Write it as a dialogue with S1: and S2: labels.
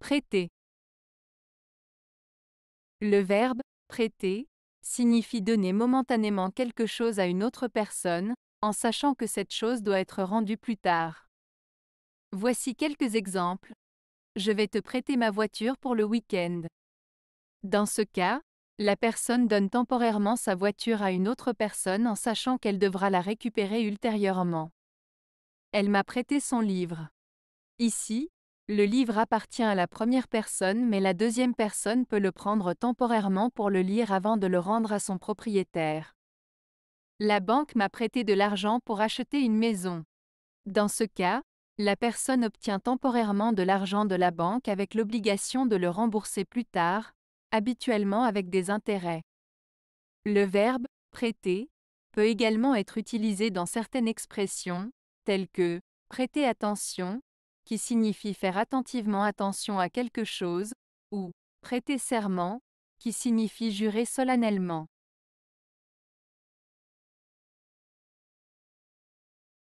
S1: Prêter. Le verbe
S2: prêter signifie donner momentanément quelque chose à une autre personne, en sachant que cette chose doit être rendue plus tard. Voici quelques exemples. Je vais te prêter ma voiture pour le week-end. Dans ce cas, la personne donne temporairement sa voiture à une autre personne en sachant qu'elle devra la récupérer ultérieurement. Elle m'a prêté son livre. Ici, le livre appartient à la première personne mais la deuxième personne peut le prendre temporairement pour le lire avant de le rendre à son propriétaire. La banque m'a prêté de l'argent pour acheter une maison. Dans ce cas, la personne obtient temporairement de l'argent de la banque avec l'obligation de le rembourser plus tard, habituellement avec des intérêts. Le verbe prêter peut également être utilisé dans certaines expressions, telles que prêter attention, qui signifie faire attentivement attention à quelque chose, ou prêter serment, qui signifie
S1: jurer solennellement.